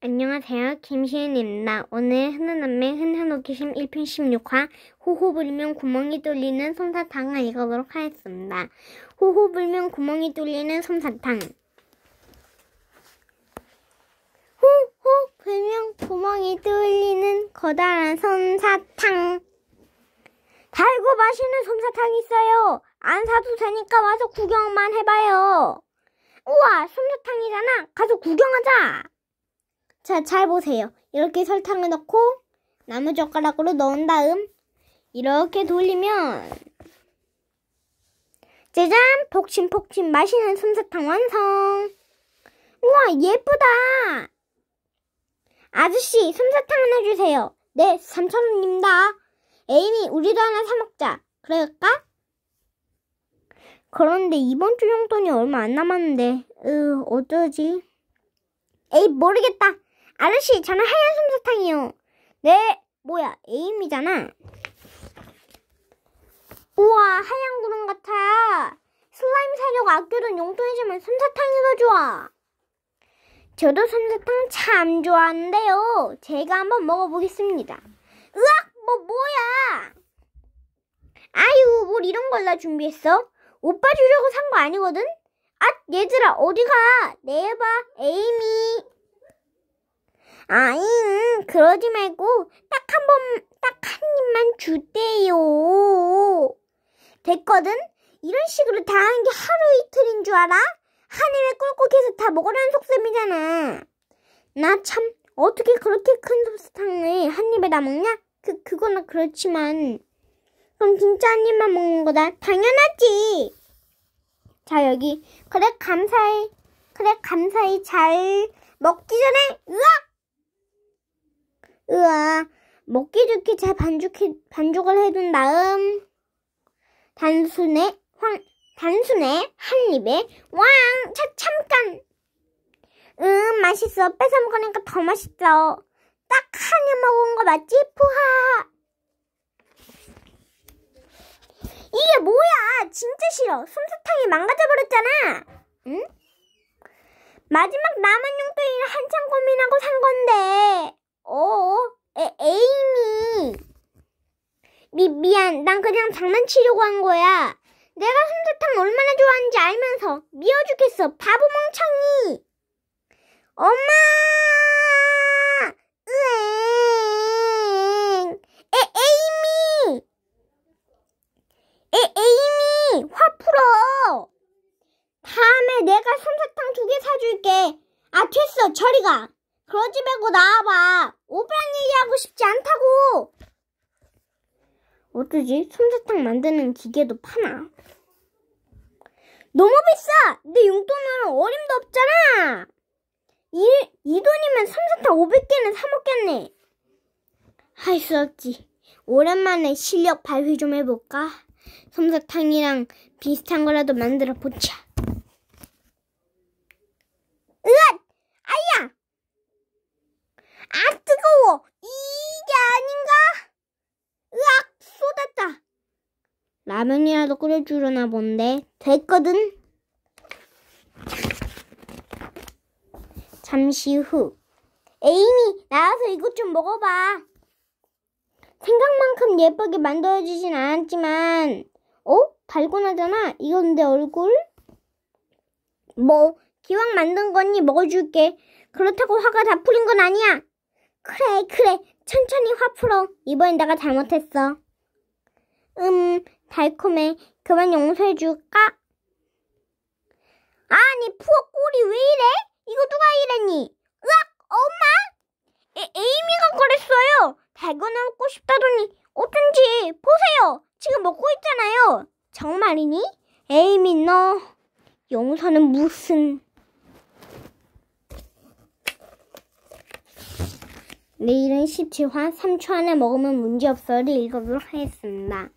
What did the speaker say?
안녕하세요. 김시은입니다. 오늘 흔한남매 흔한호기심 1편 16화 호호 불면 구멍이 뚫리는 솜사탕을 읽어보도록 하겠습니다. 호호 불면 구멍이 뚫리는 솜사탕 호호 불면 구멍이 뚫리는 커다란 솜사탕 달고 맛있는 솜사탕 있어요. 안 사도 되니까 와서 구경만 해봐요. 우와 솜사탕이잖아. 가서 구경하자. 자, 잘 보세요. 이렇게 설탕을 넣고 나무젓가락으로 넣은 다음 이렇게 돌리면 짜잔! 폭신폭신 맛있는 솜사탕 완성! 우와 예쁘다! 아저씨 솜사탕 하나 주세요. 네 3천원입니다. 애인이 우리도 하나 사먹자. 그럴까? 그런데 이번 주 용돈이 얼마 안 남았는데 으 어쩌지? 에이 모르겠다. 아저씨, 저는 하얀 솜사탕이요. 네, 뭐야, 에임이잖아. 우와, 하얀 구름 같아. 슬라임 사려고 아껴둔 용돈이지만 솜사탕이더 좋아. 저도 솜사탕 참 좋아하는데요. 제가 한번 먹어보겠습니다. 으악! 뭐, 뭐야! 아유, 뭘 이런 걸 나 준비했어? 오빠 주려고 산 거 아니거든? 아, 얘들아, 어디 가? 내봐, 네, 에이미. 아잉 그러지 말고 딱 한 번, 딱 한 입만 주대요. 됐거든? 이런 식으로 다 한 게 하루 이틀인 줄 알아? 한 입에 꿀꺽해서 다 먹으라는 속셈이잖아. 나 참, 어떻게 그렇게 큰 섭탕을 한 입에 다 먹냐? 그, 그거나 그렇지만. 그럼 진짜 한 입만 먹는 거다. 당연하지. 자, 여기. 그래, 감사해. 그래, 감사해잘 먹기 전에, 으악! 으아, 먹기 좋게 잘 반죽해, 반죽을 해둔 다음, 단순해 황, 단순해한 입에 왕! 차, 잠깐! 음, 맛있어. 뺏어 먹으니까 더 맛있어. 딱 한 입 먹은 거 맞지? 푸하! 이게 뭐야! 진짜 싫어. 솜사탕이 망가져버렸잖아! 응? 마지막 남은 용돈이라 한참 고민하고 산 건데. 어, 에, 에이미. 미, 미안. 난 그냥 장난치려고 한 거야. 내가 삼사탕 얼마나 좋아하는지 알면서 미워 죽겠어. 바보 멍청이. 엄마! 으엥! 에, 에이미! 에, 에이미! 화 풀어! 다음에 내가 삼사탕두 개 사줄게. 아, 됐어. 저리 가. 그러지 말고 나와봐. 오빠랑 얘기하고 싶지 않다고. 어쩌지? 솜사탕 만드는 기계도 파나? 너무 비싸! 내 용돈으로 어림도 없잖아! 이, 이 돈이면 솜사탕 500개는 사 먹겠네. 할 수 없지. 오랜만에 실력 발휘 좀 해볼까? 솜사탕이랑 비슷한 거라도 만들어 보자. 으앗 라면이라도 끓여주려나 본데. 됐거든. 잠시 후. 에이미, 나와서 이것 좀 먹어봐. 생각만큼 예쁘게 만들어지진 않았지만, 어? 달고나잖아? 이건 내 얼굴? 뭐, 기왕 만든 거니 먹어줄게. 그렇다고 화가 다 풀린 건 아니야. 그래, 그래. 천천히 화 풀어. 이번엔 내가 잘못했어. 음, 달콤해. 그만 용서해줄까? 아니, 푸어 꼬리 왜 이래? 이거 누가 이랬니? 으악! 엄마? 에, 에이미가 그랬어요. 달고나 먹고 싶다더니 어쩐지 보세요. 지금 먹고 있잖아요. 정말이니? 에이미 너 용서는 무슨... 내일은 17화 3초 안에 먹으면 문제없어를 읽어보도록 하겠습니다.